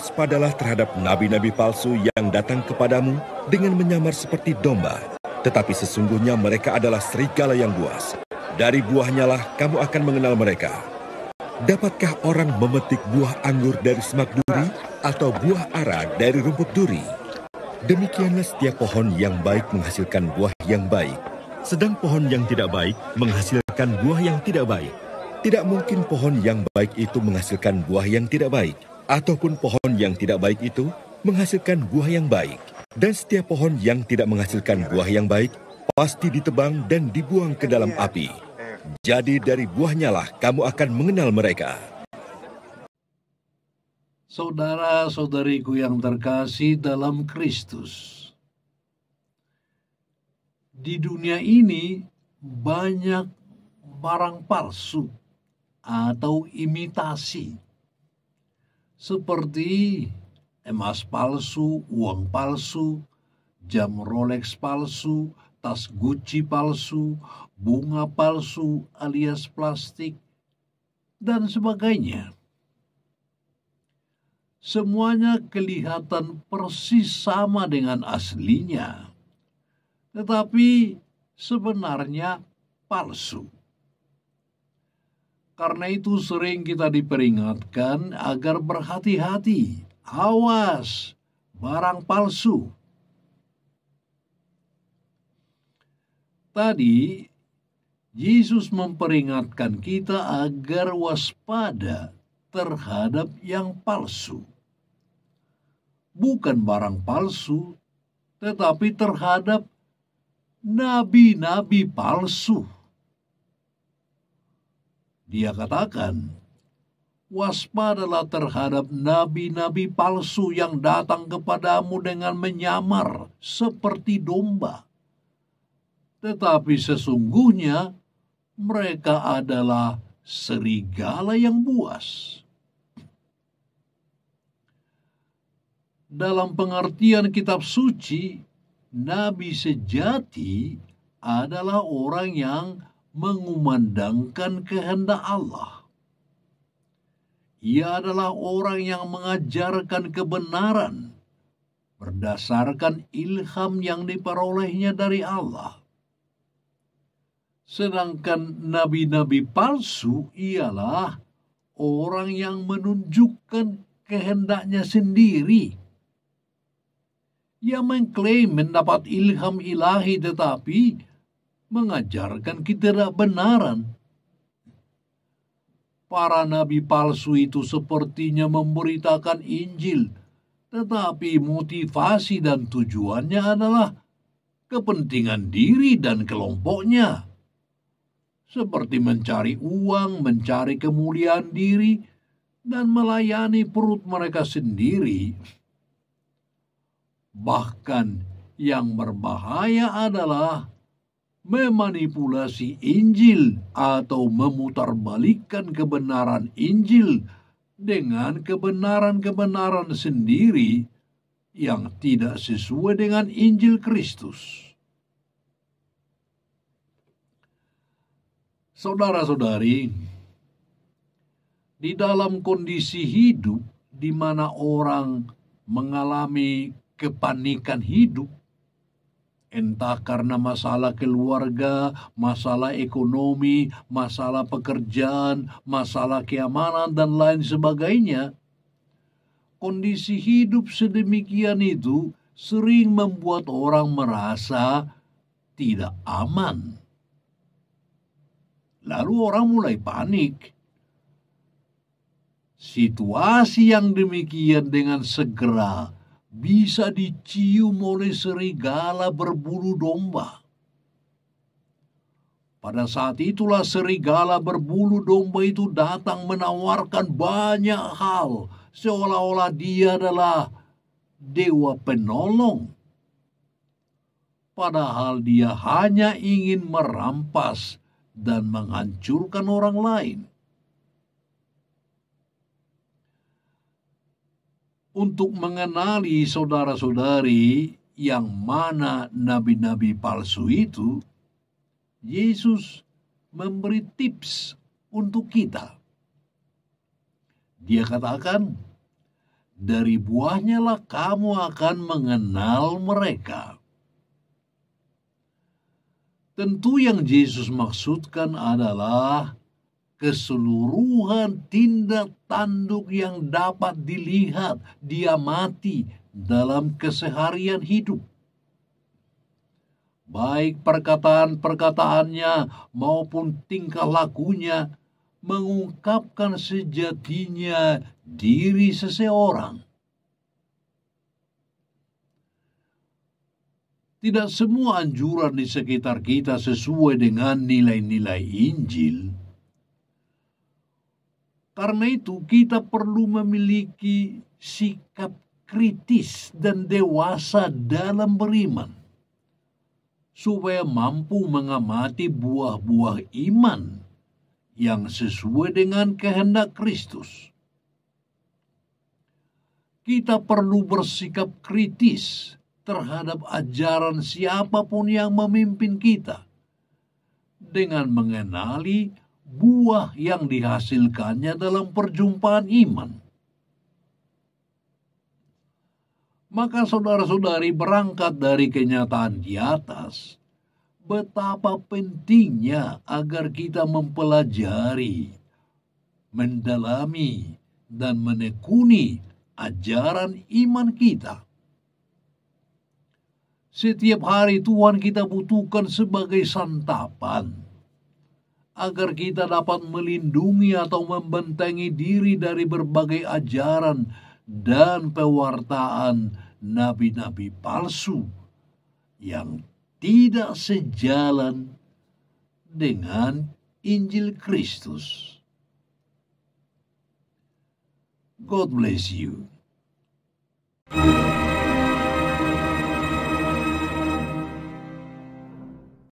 waspadalah terhadap nabi-nabi palsu yang datang kepadamu dengan menyamar seperti domba, tetapi sesungguhnya mereka adalah serigala yang buas. Dari buahnya lah kamu akan mengenal mereka. Dapatkah orang memetik buah anggur dari semak duri atau buah ara dari rumput duri? Demikianlah setiap pohon yang baik menghasilkan buah yang baik, sedang pohon yang tidak baik menghasilkan buah yang tidak baik. Tidak mungkin pohon yang baik itu menghasilkan buah yang tidak baik ataupun pohon yang tidak baik itu menghasilkan buah yang baik. Dan setiap pohon yang tidak menghasilkan buah yang baik pasti ditebang dan dibuang ke dalam api. Jadi dari buahnya lah kamu akan mengenal mereka. Saudara-saudariku yang terkasih dalam Kristus. Di dunia ini banyak barang palsu atau imitasi seperti emas palsu, uang palsu, jam Rolex palsu, tas Gucci palsu, bunga palsu alias plastik, dan sebagainya. Semuanya kelihatan persis sama dengan aslinya, tetapi sebenarnya palsu. Karena itu sering kita diperingatkan agar berhati-hati. Awas, barang palsu. Tadi Yesus memperingatkan kita agar waspada terhadap yang palsu. Bukan barang palsu, tetapi terhadap nabi-nabi palsu dia katakan, waspadalah terhadap nabi-nabi palsu yang datang kepadamu dengan menyamar seperti domba. Tetapi sesungguhnya mereka adalah serigala yang buas. Dalam pengertian kitab suci, nabi sejati adalah orang yang mengumandangkan kehendak Allah. Ia adalah orang yang mengajarkan kebenaran berdasarkan ilham yang diperolehnya dari Allah. Sedangkan nabi-nabi palsu ialah orang yang menunjukkan kehendaknya sendiri. Ia mengklaim mendapat ilham ilahi tetapi mengajarkan benaran Para nabi palsu itu sepertinya memberitakan Injil, tetapi motivasi dan tujuannya adalah kepentingan diri dan kelompoknya, seperti mencari uang, mencari kemuliaan diri, dan melayani perut mereka sendiri. Bahkan yang berbahaya adalah memanipulasi Injil atau memutarbalikkan kebenaran Injil dengan kebenaran-kebenaran sendiri yang tidak sesuai dengan Injil Kristus. Saudara-saudari, di dalam kondisi hidup di mana orang mengalami kepanikan hidup, Entah karena masalah keluarga, masalah ekonomi, masalah pekerjaan, masalah keamanan, dan lain sebagainya. Kondisi hidup sedemikian itu sering membuat orang merasa tidak aman. Lalu orang mulai panik. Situasi yang demikian dengan segera bisa dicium oleh serigala berbulu domba. Pada saat itulah serigala berbulu domba itu datang menawarkan banyak hal, seolah-olah dia adalah dewa penolong. Padahal dia hanya ingin merampas dan menghancurkan orang lain. untuk mengenali saudara-saudari yang mana nabi-nabi palsu itu, Yesus memberi tips untuk kita. Dia katakan, dari buahnya lah kamu akan mengenal mereka. Tentu yang Yesus maksudkan adalah keseluruhan tindak tanduk yang dapat dilihat dia mati dalam keseharian hidup. Baik perkataan-perkataannya maupun tingkah lakunya mengungkapkan sejatinya diri seseorang. Tidak semua anjuran di sekitar kita sesuai dengan nilai-nilai Injil karena itu kita perlu memiliki sikap kritis dan dewasa dalam beriman supaya mampu mengamati buah-buah iman yang sesuai dengan kehendak Kristus. Kita perlu bersikap kritis terhadap ajaran siapapun yang memimpin kita dengan mengenali buah yang dihasilkannya dalam perjumpaan iman. Maka saudara-saudari berangkat dari kenyataan di atas, betapa pentingnya agar kita mempelajari, mendalami, dan menekuni ajaran iman kita. Setiap hari Tuhan kita butuhkan sebagai santapan agar kita dapat melindungi atau membentengi diri dari berbagai ajaran dan pewartaan nabi-nabi palsu yang tidak sejalan dengan Injil Kristus. God bless you.